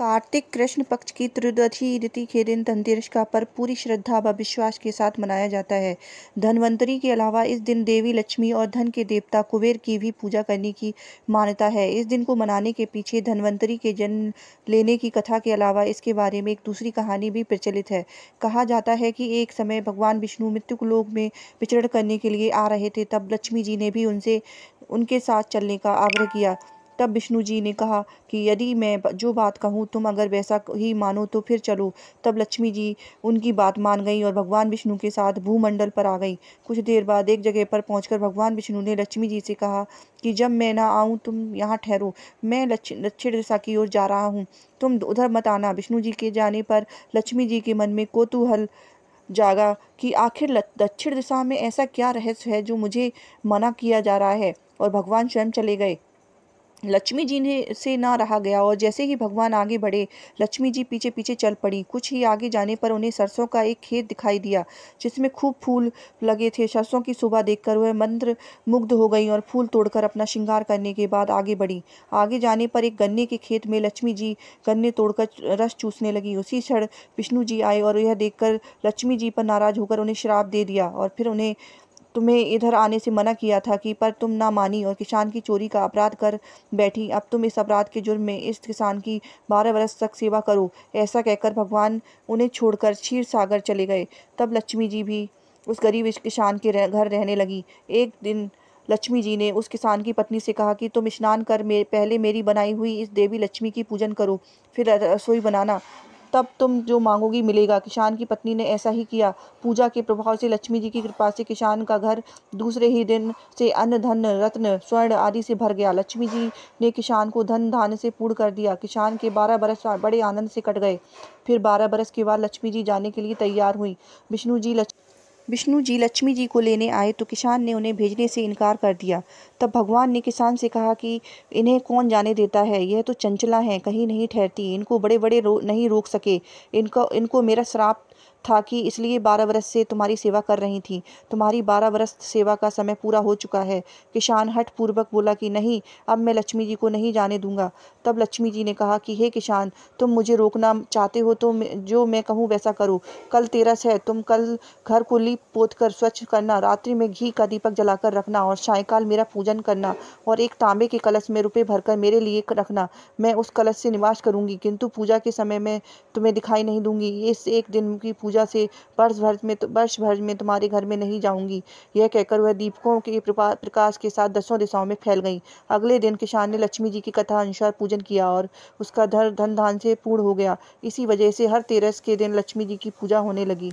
कार्तिक कृष्ण पक्ष की त्रिदशी तिथि के दिन धनतेरस का पर्व पूरी श्रद्धा व विश्वास के साथ मनाया जाता है धनवंतरी के अलावा इस दिन देवी लक्ष्मी और धन के देवता कुबेर की भी पूजा करने की मान्यता है इस दिन को मनाने के पीछे धनवंतरी के जन्म लेने की कथा के अलावा इसके बारे में एक दूसरी कहानी भी प्रचलित है कहा जाता है कि एक समय भगवान विष्णु मृत्यु लोक में विचरण करने के लिए आ रहे थे तब लक्ष्मी जी ने भी उनसे उनके साथ चलने का आग्रह किया तब विष्णु जी ने कहा कि यदि मैं जो बात कहूँ तुम अगर वैसा ही मानो तो फिर चलो तब लक्ष्मी जी उनकी बात मान गई और भगवान विष्णु के साथ भूमंडल पर आ गई कुछ देर बाद एक जगह पर पहुंचकर भगवान विष्णु ने लक्ष्मी जी से कहा कि जब मैं ना आऊँ तुम यहाँ ठहरो मैं लक्ष्य दिशा की ओर जा रहा हूँ तुम उधर मत आना विष्णु जी के जाने पर लक्ष्मी जी के मन में कोतूहल जागा कि आखिर दक्षिण दिशा में ऐसा क्या रहस्य है जो मुझे मना किया जा रहा है और भगवान स्वयं चले गए लक्ष्मी जी ने से ना रहा गया और जैसे ही भगवान आगे बढ़े लक्ष्मी जी पीछे पीछे चल पड़ी कुछ ही आगे जाने पर उन्हें सरसों का एक खेत दिखाई दिया जिसमें खूब फूल लगे थे सरसों की सुबह देखकर वह मंत्र मुग्ध हो गई और फूल तोड़कर अपना श्रृंगार करने के बाद आगे बढ़ी आगे जाने पर एक गन्ने के खेत में लक्ष्मी जी गन्ने तोड़कर रस चूसने लगी उसी क्षण विष्णु जी आए और यह देखकर लक्ष्मी जी पर नाराज होकर उन्हें श्राप दे दिया और फिर उन्हें तुम्हें इधर आने से मना किया था कि पर तुम ना मानी और किसान की चोरी का अपराध कर बैठी अब तुम इस अपराध के जुर्म में इस किसान की बारह बरस तक सेवा करो ऐसा कहकर भगवान उन्हें छोड़कर क्षीर सागर चले गए तब लक्ष्मी जी भी उस गरीब किसान के रह, घर रहने लगी एक दिन लक्ष्मी जी ने उस किसान की पत्नी से कहा कि तुम स्नान कर मे पहले मेरी बनाई हुई इस देवी लक्ष्मी की पूजन करो फिर रसोई बनाना तब तुम जो मांगोगी मिलेगा किसान की पत्नी ने ऐसा ही किया पूजा के प्रभाव से लक्ष्मी जी की कृपा से किसान का घर दूसरे ही दिन से अन्न धन रत्न स्वर्ण आदि से भर गया लक्ष्मी जी ने किसान को धन धान से पूर्ण कर दिया किसान के बारह बरस बड़े आनंद से कट गए फिर बारह बरस के बाद लक्ष्मी जी जाने के लिए तैयार हुई विष्णु जी लक्ष्मी विष्णु जी लक्ष्मी जी को लेने आए तो किसान ने उन्हें भेजने से इनकार कर दिया तब भगवान ने किसान से कहा कि इन्हें कौन जाने देता है यह तो चंचला है कहीं नहीं ठहरती इनको बड़े बड़े रो नहीं रोक सके इनको इनको मेरा श्राप था कि इसलिए बारह बरस से तुम्हारी सेवा कर रही थी तुम्हारी बारह बरस सेवा का समय पूरा हो चुका है किसान हट पूर्वक बोला कि नहीं अब मैं लक्ष्मी जी को नहीं जाने दूंगा तब लक्ष्मी जी ने कहा कि हे किसान तुम मुझे रोकना चाहते हो तो जो मैं कहूँ वैसा करो कल तेरस है तुम कल घर को लीप पोत कर स्वच्छ करना रात्रि में घी का दीपक जलाकर रखना और सायकाल मेरा पूजन करना और एक तांबे के कलश में रुपये भरकर मेरे लिए रखना मैं उस कलश से निवास करूंगी किंतु पूजा के समय में तुम्हें दिखाई नहीं दूंगी इस एक दिन की पूजा से वर्ष भर में वर्ष भर में तुम्हारे घर में नहीं जाऊंगी यह कहकर वह दीपकों के प्रकाश के साथ दसों दिशाओं में फैल गई अगले दिन किसान ने लक्ष्मी जी की कथा अनुसार पूजन किया और उसका धर धन धान से पूर्ण हो गया इसी वजह से हर तेरस के दिन लक्ष्मी जी की पूजा होने लगी